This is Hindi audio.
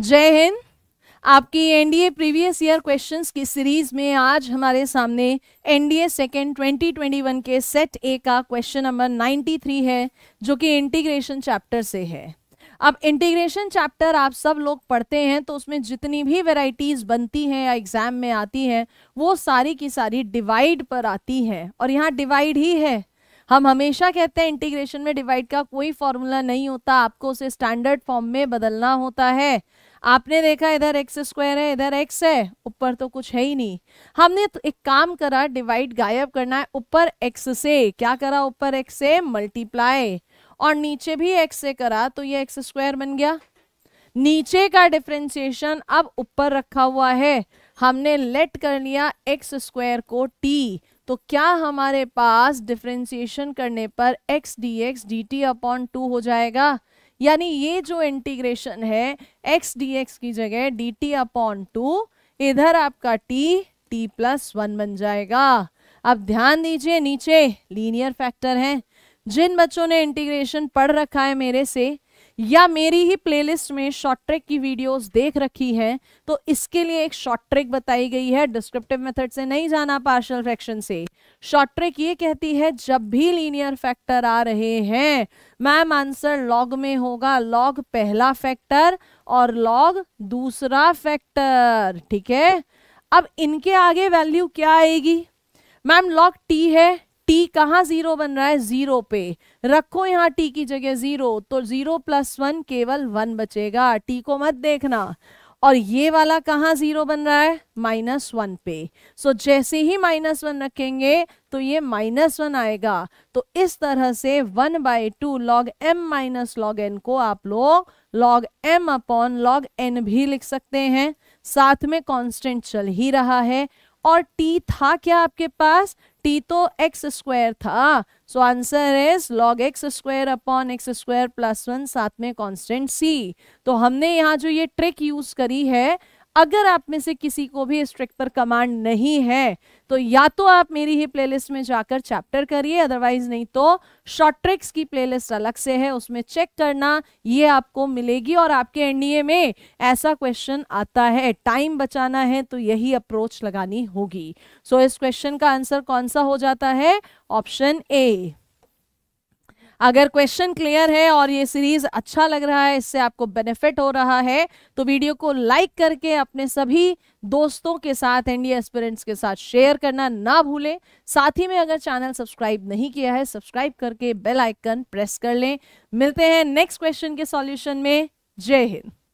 जय हिंद आपकी एनडीए प्रीवियस ईयर क्वेश्चंस की सीरीज में आज हमारे सामने एनडीए सेकेंड 2021 के सेट ए का क्वेश्चन नंबर 93 है जो कि इंटीग्रेशन चैप्टर से है अब इंटीग्रेशन चैप्टर आप सब लोग पढ़ते हैं तो उसमें जितनी भी वेराइटीज़ बनती हैं या एग्ज़ाम में आती हैं वो सारी की सारी डिवाइड पर आती हैं और यहाँ डिवाइड ही है हम हमेशा कहते हैं इंटीग्रेशन में डिवाइड का कोई फॉर्मूला नहीं होता आपको उसे स्टैंडर्ड फॉर्म में बदलना होता है आपने देखा इधर एक्स स्क्वायर है इधर एक्स है ऊपर तो कुछ है ही नहीं हमने तो एक काम करा डिवाइड गायब करना है ऊपर एक्स से क्या करा ऊपर एक्स से मल्टीप्लाई और नीचे भी एक्स से करा तो ये एक्स स्क्वायर बन गया नीचे का डिफ्रेंसिएशन अब ऊपर रखा हुआ है हमने लेट कर लिया एक्स स्क्वायर को टी तो क्या हमारे पास डिफ्रेंसीशन करने पर x d x d t upon two हो जाएगा यानी ये जो इंटीग्रेशन है एक्स डी एक्स की जगह डी टी अपॉन टू इधर आपका टी टी प्लस वन बन जाएगा अब ध्यान दीजिए नीचे लीनियर फैक्टर हैं जिन बच्चों ने इंटीग्रेशन पढ़ रखा है मेरे से या मेरी ही प्लेलिस्ट में शॉर्ट ट्रेक की वीडियोस देख रखी है तो इसके लिए एक शॉर्ट ट्रेक बताई गई है डिस्क्रिप्टिव मेथड से नहीं जाना पार्शल फ्रैक्शन से शॉर्ट ट्रेक ये कहती है जब भी लीनियर फैक्टर आ रहे हैं मैम आंसर लॉग में होगा लॉग पहला फैक्टर और लॉग दूसरा फैक्टर ठीक है अब इनके आगे वैल्यू क्या आएगी मैम लॉग टी है टी कहाँ जीरो बन रहा है जीरो पे रखो यहाँ टी की जगह जीरो तो जीरो प्लस वन केवल वन बचेगा टी को मत देखना और ये वाला कहाँ जीरो बन रहा है माइनस वन पे सो so, जैसे ही माइनस वन रखेंगे तो ये माइनस वन आएगा तो इस तरह से one by two log m minus log n को आप लोग log m upon log n भी लिख सकते हैं साथ में कांस्टेंट चल ही रहा है और टी था क्या आपके पास टी तो एक्स स्क्वायर था so answer is log x square upon x square plus one साथ में कांस्टेंट सी तो हमने यहाँ जो ये ट्रिक यूज करी है अगर आप में से किसी को भी इस ट्रिक पर कमांड नहीं है तो या तो आप मेरी ही प्लेलिस्ट में जाकर चैप्टर करिए अदरवाइज नहीं तो शॉर्ट ट्रिक्स की प्लेलिस्ट अलग से है उसमें चेक करना ये आपको मिलेगी और आपके एनडीए में ऐसा क्वेश्चन आता है टाइम बचाना है तो यही अप्रोच लगानी होगी सो so, इस क्वेश्चन का आंसर कौन सा हो जाता है ऑप्शन ए अगर क्वेश्चन क्लियर है और ये सीरीज अच्छा लग रहा है इससे आपको बेनिफिट हो रहा है तो वीडियो को लाइक करके अपने सभी दोस्तों के साथ एनडीए एस्पिरेंट्स के साथ शेयर करना ना भूलें साथ ही में अगर चैनल सब्सक्राइब नहीं किया है सब्सक्राइब करके बेल आइकन प्रेस कर लें मिलते हैं नेक्स्ट क्वेश्चन के सॉल्यूशन में जय हिंद